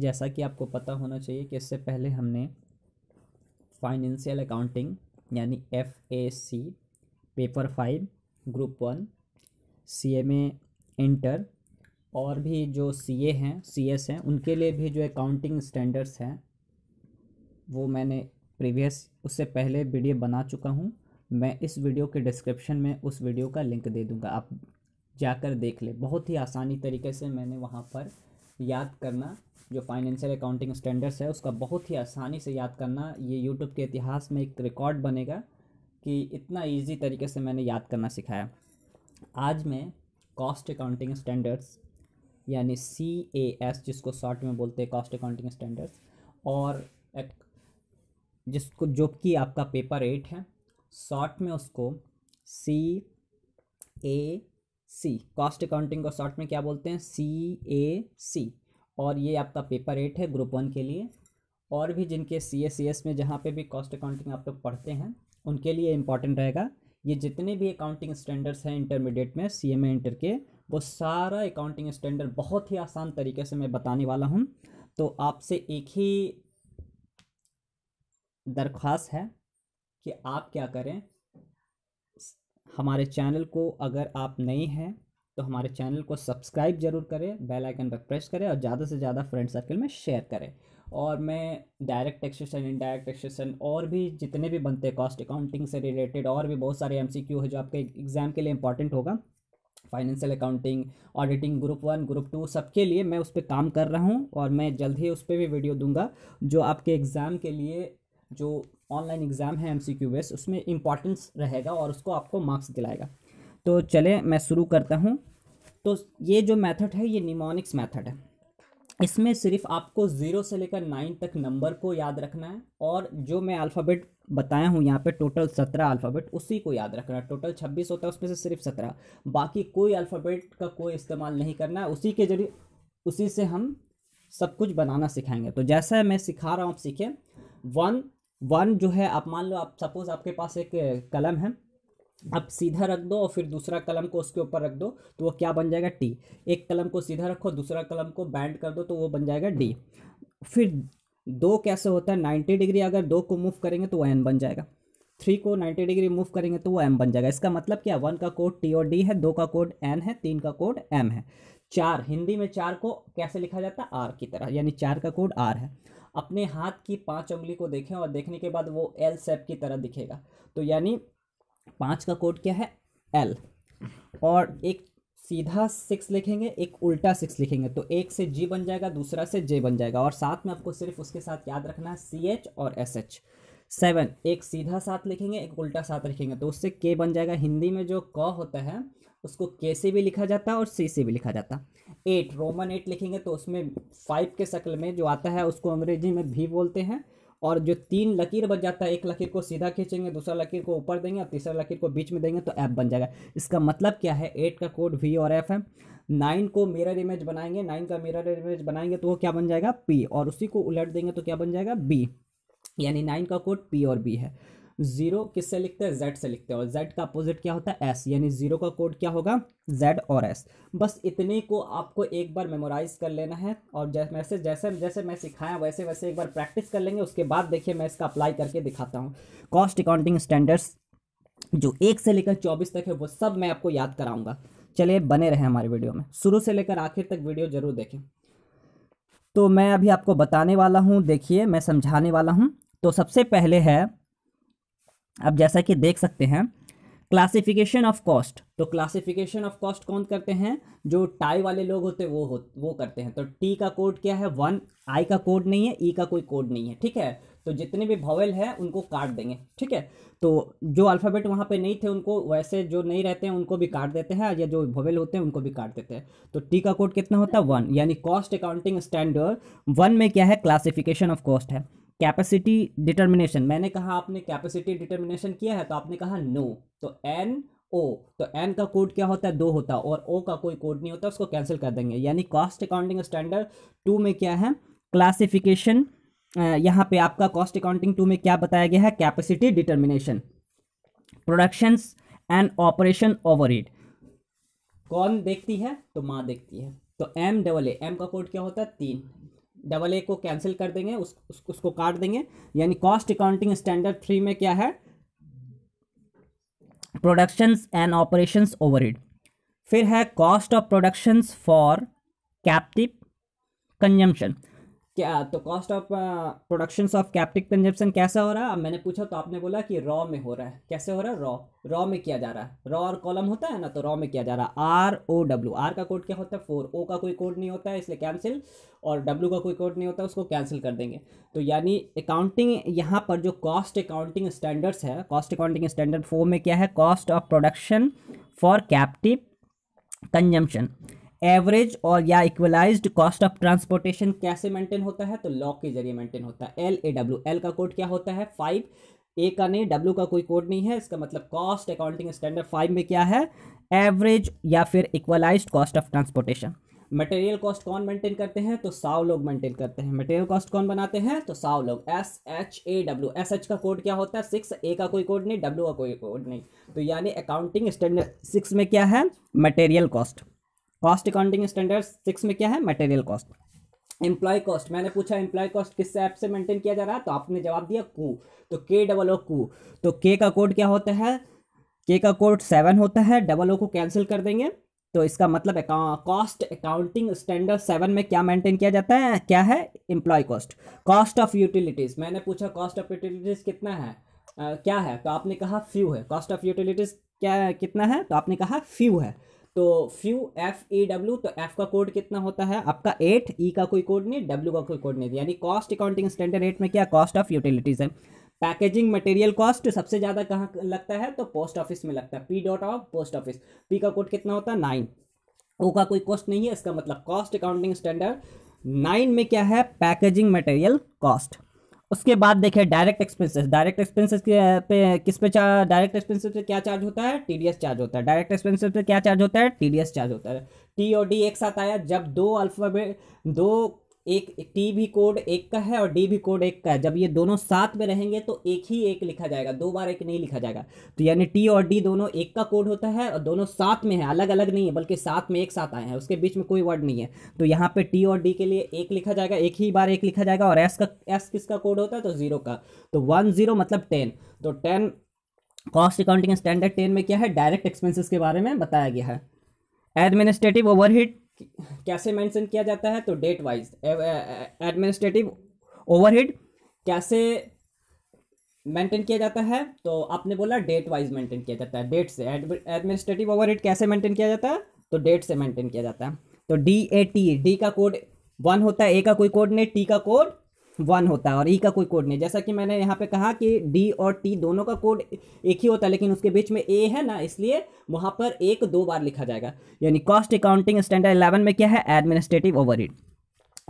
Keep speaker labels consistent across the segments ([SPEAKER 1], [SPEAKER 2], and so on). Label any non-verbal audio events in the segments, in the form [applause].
[SPEAKER 1] जैसा कि आपको पता होना चाहिए कि इससे पहले हमने फाइनेंशियल अकाउंटिंग यानी F A C paper five group one C M A inter और भी जो सी ए हैं सी एस हैं उनके लिए भी जो अकाउंटिंग स्टैंडर्ड्स हैं वो मैंने प्रीवियस उससे पहले वीडियो बना चुका हूँ मैं इस वीडियो के डिस्क्रिप्शन में उस वीडियो का लिंक दे दूँगा आप जाकर देख ले बहुत ही आसानी तरीके से मैंने वहाँ पर याद करना जो फाइनेंशियल अकाउंटिंग स्टैंडर्ड्स है उसका बहुत ही आसानी से याद करना ये यूट्यूब के इतिहास में एक रिकॉर्ड बनेगा कि इतना इजी तरीके से मैंने याद करना सिखाया आज मैं कॉस्ट अकाउंटिंग स्टैंडर्ड्स यानी सी ए एस जिसको शॉर्ट में बोलते हैं कॉस्ट अकाउंटिंग स्टैंडर्ड्स और एक जिसको जो कि आपका पेपर एट है शॉर्ट में उसको C A C cost accounting को शॉर्ट में क्या बोलते हैं सी ए सी और ये आपका पेपर एट है ग्रुप वन के लिए और भी जिनके सी एस सी एस में जहाँ पे भी कॉस्ट अकाउंटिंग आप लोग पढ़ते हैं उनके लिए इम्पॉर्टेंट रहेगा ये जितने भी अकाउंटिंग स्टैंडर्ड्स हैं इंटरमीडिएट में सी एम ए इंटर के वो सारा अकाउंटिंग स्टैंडर्ड बहुत ही आसान तरीके से मैं बताने वाला हूँ तो आपसे एक ही दरख्वास्त है कि आप क्या करें हमारे चैनल को अगर आप नए हैं तो हमारे चैनल को सब्सक्राइब जरूर करें बेल आइकन पर प्रेस करें और ज़्यादा से ज़्यादा फ्रेंड सर्कल में शेयर करें और मैं डायरेक्ट टैक्सेशन इनडायरेक्ट टैक्सेशन और भी जितने भी बनते हैं कॉस्ट अकाउंटिंग से रिलेटेड और भी बहुत सारे क्यू है जो आपके एग्ज़ाम के लिए इंपॉर्टेंट होगा financial accounting auditing group one group two सबके लिए मैं उस पर काम कर रहा हूँ और मैं जल्द ही उस पर भी वीडियो दूंगा जो आपके एग्ज़ाम के लिए जो ऑनलाइन एग्ज़ाम है एम सी क्यू बेस उसमें इंपॉर्टेंस रहेगा और उसको आपको मार्क्स दिलाएगा तो चले मैं शुरू करता हूँ तो ये जो मेथड है ये निमोनिक्स मेथड है इसमें सिर्फ आपको ज़ीरो से लेकर नाइन तक नंबर को याद रखना है और जो मैं अल्फ़ाबेट बताया हूँ यहाँ पे टोटल सत्रह अल्फ़ाबेट उसी को याद रखना है टोटल छब्बीस होता है उसमें से सिर्फ सत्रह बाकी कोई अल्फ़ाबेट का कोई इस्तेमाल नहीं करना है उसी के जरिए उसी से हम सब कुछ बनाना सिखाएंगे तो जैसा मैं सिखा रहा हूँ आप सीखें वन वन जो है आप मान लो आप सपोज़ आपके पास एक कलम है अब सीधा रख दो और फिर दूसरा कलम को उसके ऊपर रख दो तो वो क्या बन जाएगा टी एक कलम को सीधा रखो दूसरा कलम को बैंड कर दो तो वो बन जाएगा डी फिर दो कैसे होता है नाइन्टी डिग्री अगर दो को मूव करेंगे तो वो एन बन जाएगा थ्री को नाइन्टी डिग्री मूव करेंगे तो वो एम बन जाएगा इसका मतलब क्या वन का कोड टी और डी है दो का कोड एन है तीन का कोड एम है चार हिंदी में चार को कैसे लिखा जाता है आर की तरह यानी चार का कोड आर है अपने हाथ की पांच उंगली को देखें और देखने के बाद वो एल सेप की तरह दिखेगा तो यानी पाँच का कोड क्या है एल और एक सीधा सिक्स लिखेंगे एक उल्टा सिक्स लिखेंगे तो एक से जी बन जाएगा दूसरा से जे बन जाएगा और साथ में आपको सिर्फ उसके साथ याद रखना है सी एच और एस एच सेवन एक सीधा साथ लिखेंगे एक उल्टा साथ लिखेंगे तो उससे के बन जाएगा हिंदी में जो क होता है उसको के से भी लिखा जाता है और सी से भी लिखा जाता एट रोमन एट लिखेंगे तो उसमें फाइव के शक्ल में जो आता है उसको अंग्रेजी में भी बोलते हैं और जो तीन लकीर बच जाता है एक लकीर को सीधा खींचेंगे दूसरा लकीर को ऊपर देंगे और तीसरा लकीर को बीच में देंगे तो ऐप बन जाएगा इसका मतलब क्या है एट का कोड वी और एफ है नाइन को मिरर इमेज बनाएंगे नाइन का मिरर इमेज बनाएंगे तो वो क्या बन जाएगा पी और उसी को उलट देंगे तो क्या बन जाएगा बी यानी नाइन का कोड पी और बी है जीरो किस से लिखते हैं जेड से लिखते हैं और जेड का अपोजिट क्या होता है एस यानी जीरो का कोड क्या होगा जेड और एस बस इतने को आपको एक बार मेमोराइज कर लेना है और जैसे वैसे जैसे जैसे मैं सिखाया वैसे वैसे एक बार प्रैक्टिस कर लेंगे उसके बाद देखिए मैं इसका अप्लाई करके दिखाता हूँ कॉस्ट अकाउंटिंग स्टैंडर्ड्स जो एक से लेकर चौबीस तक है वो सब मैं आपको याद कराऊंगा चलिए बने रहे हमारे वीडियो में शुरू से लेकर आखिर तक वीडियो जरूर देखें तो मैं अभी आपको बताने वाला हूँ देखिए मैं समझाने वाला हूँ तो सबसे पहले है अब जैसा कि देख सकते हैं क्लासिफिकेशन ऑफ कॉस्ट तो क्लासिफिकेशन ऑफ कॉस्ट कौन करते हैं जो टाई वाले लोग होते हैं वो हो वो करते हैं तो टी का कोड क्या है वन आई का कोड नहीं है ई e का कोई कोड नहीं है ठीक है तो जितने भी भवेल हैं उनको काट देंगे ठीक है तो जो अल्फ़ाबेट वहाँ पे नहीं थे उनको वैसे जो नहीं रहते हैं उनको भी काट देते हैं या जो भवेल होते हैं उनको भी काट देते हैं तो टी का कोड कितना होता है वन यानी कॉस्ट अकाउंटिंग स्टैंडर्ड वन में क्या है क्लासिफिकेशन ऑफ कॉस्ट है कैपेसिटी डिटर्मिनेशन मैंने कहा आपने कैपेसिटी डिटर्मिनेशन किया है तो आपने कहा नो तो एन ओ तो एन का कोड क्या होता है दो होता है और ओ का कोई कोड नहीं होता उसको कैंसिल कर देंगे यानी कॉस्ट अकाउंटिंग स्टैंडर्ड टू में क्या है क्लासिफिकेशन यहाँ पे आपका कॉस्ट अकाउंटिंग टू में क्या बताया गया है capacity determination production and operation over कौन देखती है तो माँ देखती है तो एम डबल ए एम का कोड क्या होता है तीन डबल ए को कैंसिल कर देंगे उस, उस, उसको काट देंगे यानी कॉस्ट अकाउंटिंग स्टैंडर्ड थ्री में क्या है प्रोडक्शंस एंड ऑपरेशंस ओवरहेड फिर है cost of productions for captive consumption क्या तो cost of production of captive consumption कैसा हो रहा है मैंने पूछा तो आपने बोला कि रॉ में हो रहा है कैसे हो रहा है रॉ रॉ में किया जा रहा है रॉ और कॉलम होता है ना तो रॉ में किया जा रहा है आर ओ डब्ल्यू आर का कोड क्या होता है फोर ओ का कोई कोड नहीं होता है इसलिए कैंसिल और डब्ल्यू का कोई कोड नहीं होता उसको कैंसिल कर देंगे तो यानी अकाउंटिंग यहाँ पर जो कॉस्ट अकाउंटिंग स्टैंडर्ड्स है कॉस्ट अकाउंटिंग स्टैंडर्ड फोर में क्या है cost of production for captive consumption average और या इक्वलाइज्ड कॉस्ट ऑफ ट्रांसपोर्टेशन कैसे मेंटेन होता है तो लॉ के जरिए मेंटेन होता है एल ए डब्ल्यू एल का कोड क्या होता है फाइव ए का नहीं डब्ल्यू का कोई कोड नहीं है इसका मतलब कॉस्ट अकाउंटिंग स्टैंडर्ड फाइव में क्या है एवरेज या फिर equalise cost of transportation material cost कौन मेंटेन करते हैं तो साव लोग मेंटेन करते हैं मटेरियल कॉस्ट कौन बनाते हैं तो साव लोग S H A W S H का कोड क्या होता है सिक्स ए का कोई कोड नहीं डब्ल्यू का कोई कोड नहीं तो यानी अकाउंटिंग स्टैंडर्ड सिक्स में क्या है material cost cost accounting standard six में क्या है मटेरियल कॉस्ट एम्प्लॉय कॉस्ट मैंने पूछा एम्प्लॉय कॉस्ट किस ऐप से मेंटेन किया जा रहा है तो आपने जवाब दिया कू तो के डबल ओ कू तो के का कोड क्या होता है के का कोड सेवन होता है डबल ओ को कैंसिल कर देंगे तो इसका मतलब कॉस्ट अकाउंटिंग स्टैंडर्ड सेवन में क्या मेंटेन किया जाता है क्या है employ cost cost of utilities मैंने पूछा कॉस्ट ऑफ यूटिलिटीज़ कितना है Uh, क्या है तो आपने कहा फ्यू है कॉस्ट ऑफ यूटिलिटीज़ क्या कितना है तो आपने कहा फ्यू है तो फ्यू एफ ई डब्ल्यू तो एफ का कोड कितना होता है आपका एट ई e का कोई कोड नहीं डब्ल्यू का कोई कोड नहीं यानी कॉस्ट अकाउंटिंग स्टैंडर्ड एट में क्या कॉस्ट ऑफ यूटिलिटीज़ है पैकेजिंग मटेरियल कॉस्ट सबसे ज़्यादा कहाँ लगता है तो पोस्ट ऑफिस में लगता है P dot of post office P का कोड कितना होता है नाइन ओ का कोई कॉस्ट नहीं है इसका मतलब कॉस्ट अकाउंटिंग स्टैंडर्ड नाइन में क्या है पैकेजिंग मटेरियल कॉस्ट उसके बाद देखें डायरेक्ट एक्सपेंसेस डायरेक्ट एक्सपेंसेस पे किस पे डायरेक्ट एक्सपेंसेस पे क्या चार्ज होता है टीडीएस चार्ज होता है डायरेक्ट एक्सपेंसेस पे क्या चार्ज होता है टीडीएस चार्ज होता है टी और डी एक साथ आया जब दो अल्फाबेट दो एक टी भी कोड एक का है और डी भी कोड एक का है जब ये दोनों साथ में रहेंगे तो एक ही एक लिखा जाएगा दो बार एक नहीं लिखा जाएगा तो यानी टी और डी दोनों एक का कोड होता है और दोनों साथ में है अलग अलग नहीं है बल्कि साथ में एक साथ आए हैं उसके बीच में कोई वर्ड नहीं है तो यहाँ पर टी और डी के लिए एक लिखा जाएगा एक ही बार एक लिखा जाएगा और एस का एस किसका कोड होता है तो जीरो का तो वन जीरो मतलब टेन तो ten cost accounting standard ten में क्या है डायरेक्ट एक्सपेंसिस के बारे में बताया गया है एडमिनिस्ट्रेटिव ओवरहेड कैसे मेंशन किया जाता है तो डेट वाइज एडमिनिस्ट्रेटिव ओवरहेड कैसे मेंटेन किया जाता है तो आपने बोला डेट वाइज मेंटेन किया जाता है डेट से एडमिनिस्ट्रेटिव ओवरहेड कैसे मेंटेन किया जाता है तो डेट से मेंटेन किया जाता है तो डी ए टी डी का कोड वन होता है ए का कोई कोड नहीं टी का कोड वन होता है और ई e का कोई कोड नहीं जैसा कि मैंने यहाँ पे कहा कि डी और टी दोनों का कोड एक ही होता है लेकिन उसके बीच में ए है ना इसलिए वहाँ पर एक दो बार लिखा जाएगा यानी कॉस्ट अकाउंटिंग स्टैंडर्ड इलेवन में क्या है administrative over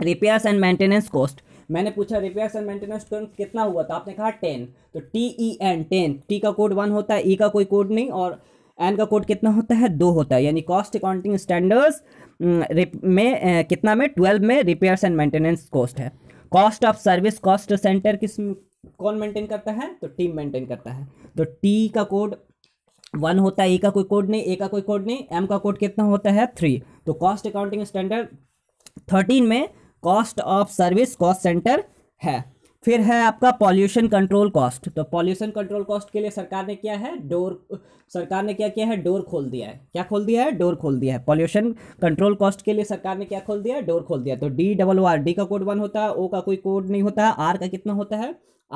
[SPEAKER 1] repairs and maintenance cost मैंने पूछा रिपेयर्स एंड मेंटेनेंस कॉस्ट कितना हुआ था तो आपने कहा टेन तो T E N ten T का कोड वन होता है ई e का कोई कोड नहीं और एन का कोड कितना होता है दो होता है यानी कॉस्ट अकाउंटिंग स्टैंडर्ड्स में कितना में ट्वेल्व में रिपेयर्स एंड मेंटेनेंस कॉस्ट है cost of service cost centre किस कौन मेंटेन करता है तो टीम मेंटेन करता है तो टी का कोड वन होता है ए का कोई कोड नहीं ए का कोई कोड नहीं एम का कोड कितना होता है थ्री तो कॉस्ट अकाउंटिंग स्टैंडर्ड थर्टीन में cost of service cost centre है फिर है आपका पॉल्यूशन कंट्रोल कॉस्ट तो पॉल्यूशन कंट्रोल कॉस्ट के लिए सरकार ने क्या है डोर सरकार ने क्या किया है डोर खोल दिया है क्या खोल दिया है डोर खोल दिया है पॉल्यूशन कंट्रोल कॉस्ट के लिए सरकार ने क्या खोल दिया है डोर खोल दिया तो डी डबल आर डी का कोड वन होता है ओ का कोई कोड नहीं होता है आर का कितना होता है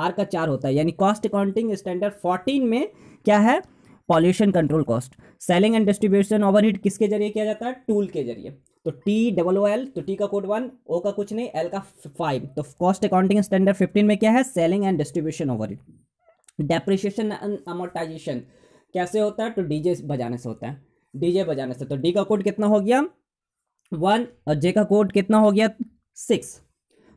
[SPEAKER 1] आर का चार होता है यानी कॉस्ट अकाउंटिंग स्टैंडर्ड फोर्टीन में क्या है pollution control cost selling and distribution overhead किसके जरिए किया जाता है टूल के जरिए तो टी डबल ओ एल तो टी का कोड वन ओ का कुछ नहीं एल का फाइव तो कॉस्ट अकाउंटिंग स्टैंडर्ड फिफ्टीन में क्या है selling and distribution over depreciation and amortisation कैसे होता है तो डीजे बजाने से होता है डीजे बजाने से तो डी का कोड कितना हो गया वन और जे का कोड कितना हो गया सिक्स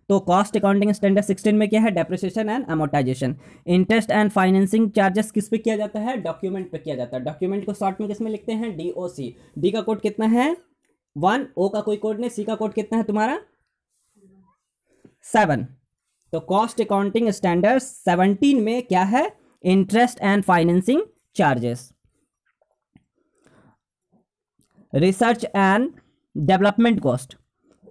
[SPEAKER 1] तो कॉस्ट अकाउंटिंग स्टैंडर्ड सिक्सटीन में क्या है depreciation and amortisation interest and financing charges किस पे किया जाता है डॉक्यूमेंट पे किया जाता है डॉक्यूमेंट को शॉर्ट में किस में लिखते हैं डी ओ सी डी का कोड कितना है वन ओ का कोई कोड नहीं सी का कोड कितना है तुम्हारा सेवन तो कॉस्ट अकाउंटिंग स्टैंडर्ड सेवनटीन में क्या है interest and financing charges research and development cost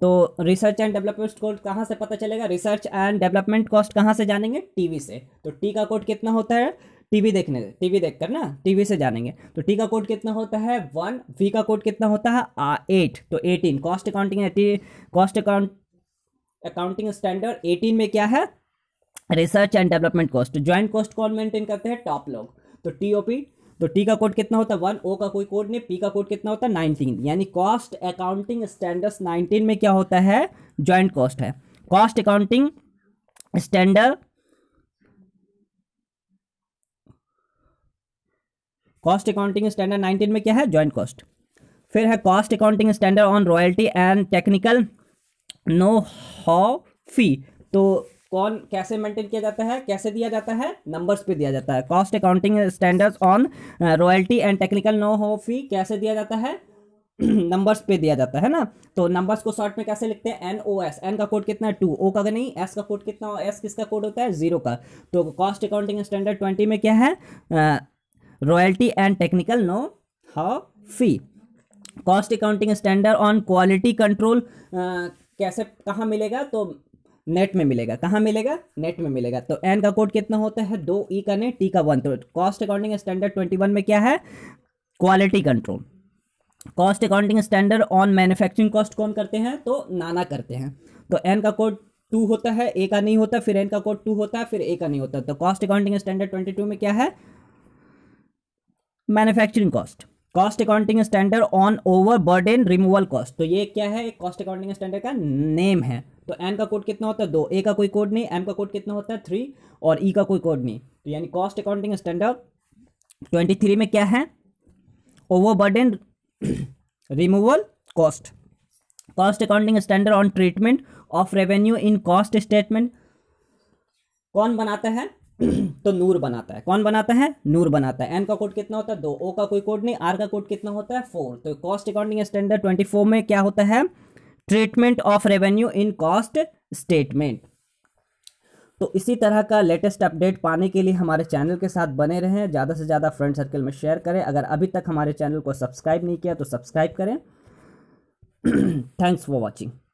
[SPEAKER 1] तो रिसर्च एंड डेवलपमेंट कोड कहाँ से पता चलेगा रिसर्च एंड डेवलपमेंट कॉस्ट कहाँ से जानेंगे टीवी से तो टी का कोड कितना होता है टीवी देखने टीवी देखकर ना टीवी से जानेंगे तो टी का कोड कितना होता है वन वी का कोड कितना होता है एट तो eighteen cost accounting cost account accounting standard eighteen में क्या है research and development cost joint cost कौन मेंटेन करते हैं टॉप लोग तो टी ओ पी तो टी का कोड कितना होता है वन ओ का कोई कोड नहीं पी का कोड कितना होता है नाइनटीन यानी कॉस्ट अकाउंटिंग स्टैंडर्ड नाइनटीन में क्या होता है ज्वाइंट कॉस्ट है cost accounting standard cost accounting standard nineteen में क्या है ज्वाइंट कॉस्ट फिर है cost accounting standard on royalty and technical know how fee तो कौन कैसे मेंटेन किया जाता है कैसे दिया जाता है नंबर्स पे दिया जाता है cost accounting standards on royalty and technical know how fee कैसे दिया जाता है नंबर्स [clears throat] पे दिया जाता है ना तो नंबर्स को शॉर्ट में कैसे लिखते हैं एन ओ एस एन का कोड कितना है टू ओ का नहीं एस का कोड कितना हो एस किसका कोड होता है जीरो का तो कॉस्ट अकाउंटिंग स्टैंडर्ड ट्वेंटी में क्या है royalty and technical know how fee cost accounting standard on quality control कैसे कहाँ मिलेगा तो नेट में मिलेगा कहाँ मिलेगा नेट में मिलेगा तो एन का कोड कितना होता है दो ई e का नेट टी का वन तो cost accounting standard twenty one में क्या है quality control cost accounting standard on manufacturing cost कौन करते हैं तो नाना करते हैं तो एन का कोड टू होता है ए का नहीं होता फिर एन का कोड टू होता है फिर ए का नहीं होता तो cost accounting standard twenty two में क्या है manufacturing cost cost accounting standard on over burden removal cost तो ये क्या है कॉस्ट अकाउंटिंग स्टैंडर्ड का नेम है तो एन का कोड कितना होता है दो ए का कोई कोड नहीं एम का कोड कितना होता है थ्री और ई e का कोई कोड नहीं तो यानी cost accounting standard twenty three में क्या है over burden removal cost cost accounting standard on treatment of revenue in cost statement कौन बनाता है [clears throat] तो नूर बनाता है कौन बनाता है नूर बनाता है एन का कोड कितना होता है दो ओ का कोई कोड नहीं आर का कोड कितना होता है फोर तो cost accounting standard twenty four में क्या होता है treatment of revenue in cost statement तो इसी तरह का लेटेस्ट अपडेट पाने के लिए हमारे चैनल के साथ बने रहें ज़्यादा से ज़्यादा फ्रेंड सर्कल में शेयर करें अगर अभी तक हमारे चैनल को सब्सक्राइब नहीं किया तो सब्सक्राइब करें थैंक्स फॉर वॉचिंग